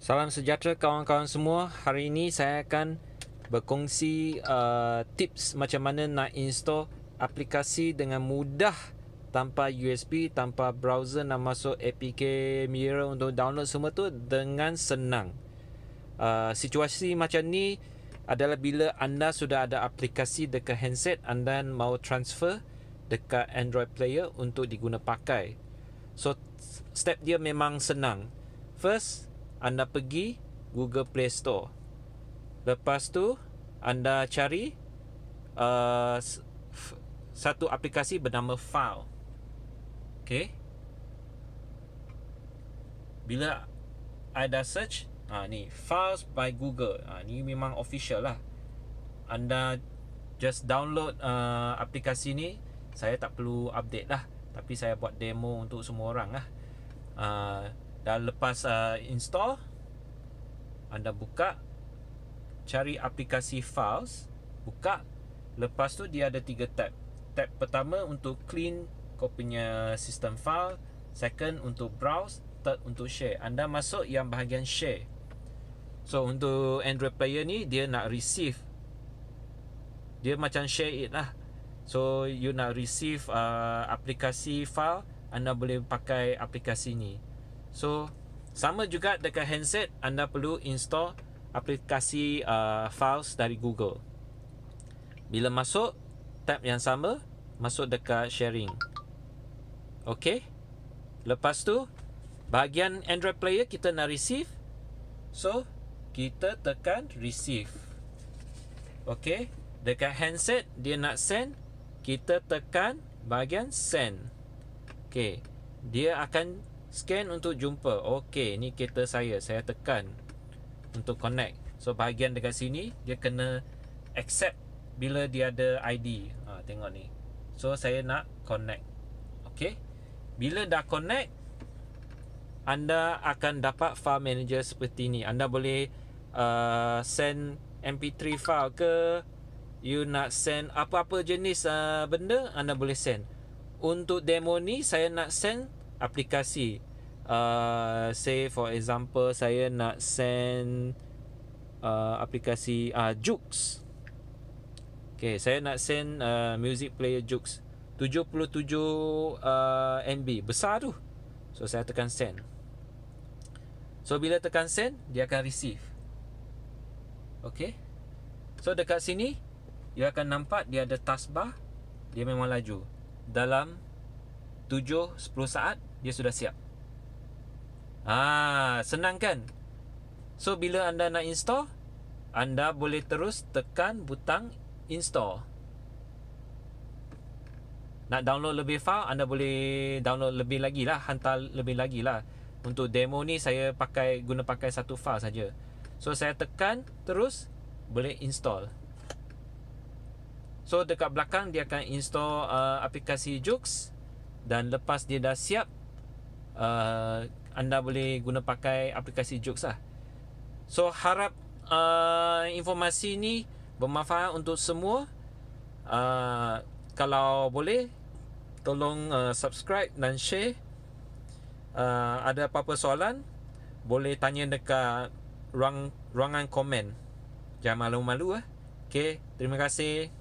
Salam sejahtera kawan-kawan semua. Hari ini saya akan berkongsi uh, tips macam mana nak install aplikasi dengan mudah tanpa USB, tanpa browser nak masuk APK Mirror untuk download semua tu dengan senang. Uh, situasi macam ni adalah bila anda sudah ada aplikasi dekat handset anda mau transfer dekat Android player untuk diguna pakai. So step dia memang senang. First anda pergi Google Play Store. Lepas tu anda cari uh, satu aplikasi bernama File. Okay. Bila ada search, ah ha, ni Files by Google. Ah ha, ni memang official lah. Anda just download uh, aplikasi ni. Saya tak perlu update lah. Tapi saya buat demo untuk semua orang lah. Uh, dan lepas uh, install anda buka cari aplikasi files buka lepas tu dia ada tiga tab tab pertama untuk clean kau punya system file second untuk browse third untuk share anda masuk yang bahagian share so untuk android player ni dia nak receive dia macam share it lah so you nak receive uh, aplikasi file anda boleh pakai aplikasi ni So sama juga dekat handset anda perlu install aplikasi uh, files dari Google. Bila masuk tab yang sama masuk dekat sharing. Okey. Lepas tu bahagian Android player kita nak receive. So kita tekan receive. Okey, dekat handset dia nak send, kita tekan bahagian send. Okey, dia akan Scan untuk jumpa. Okey, ni kereta saya. Saya tekan untuk connect. So bahagian dekat sini dia kena accept bila dia ada ID. Ha, tengok ni. So saya nak connect. Okey. Bila dah connect anda akan dapat file manager seperti ini. Anda boleh uh, send MP3 file ke you nak send apa-apa jenis uh, benda anda boleh send. Untuk demo ni saya nak send aplikasi Uh, say for example saya nak send uh, aplikasi uh, Jux. Okay, saya nak send uh, music player Jux 77 uh, MB besar tu. So saya tekan send. So bila tekan send, dia akan receive. Okay. So dekat sini, dia akan nampak dia ada taskbar. Dia memang laju. Dalam 7-10 saat, dia sudah siap. Ah, senang kan? So bila anda nak install, anda boleh terus tekan butang install. Nak download lebih file, anda boleh download lebih lagi lah, hantar lebih lagi lah. Untuk demo ni saya pakai guna pakai satu file saja. So saya tekan terus boleh install. So dekat belakang dia akan install uh, aplikasi Jux dan lepas dia dah siap uh, anda boleh guna pakai aplikasi Jokes lah. So harap uh, informasi ni bermanfaat untuk semua. Uh, kalau boleh tolong uh, subscribe dan share. Uh, ada apa-apa soalan boleh tanya dekat ruang ruangan komen. Jangan malu-malu ah. Okay, terima kasih.